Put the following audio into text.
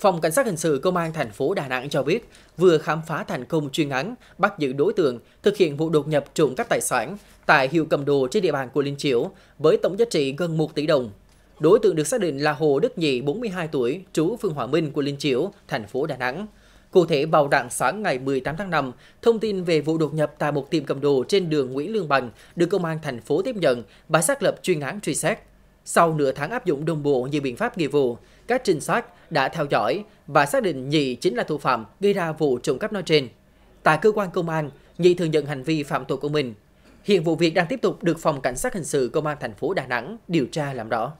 Phòng Cảnh sát Hình sự Công an thành phố Đà Nẵng cho biết vừa khám phá thành công chuyên án, bắt giữ đối tượng, thực hiện vụ đột nhập trộm cắp tài sản tại hiệu cầm đồ trên địa bàn của Linh Chiểu với tổng giá trị gần 1 tỷ đồng. Đối tượng được xác định là Hồ Đức Nhị, 42 tuổi, trú phường Hòa Minh của Linh Chiểu, thành phố Đà Nẵng. Cụ thể, vào rạng sáng ngày 18 tháng 5, thông tin về vụ đột nhập tại một tiệm cầm đồ trên đường Nguyễn Lương Bằng được Công an thành phố tiếp nhận và xác lập chuyên án truy xét. Sau nửa tháng áp dụng đồng bộ nhiều biện pháp nghiệp vụ, các trinh sát đã theo dõi và xác định Nhị chính là thủ phạm gây ra vụ trộm cắp nói trên. Tại cơ quan công an, Nhị thừa nhận hành vi phạm tội của mình. Hiện vụ việc đang tiếp tục được phòng cảnh sát hình sự công an thành phố Đà Nẵng điều tra làm rõ.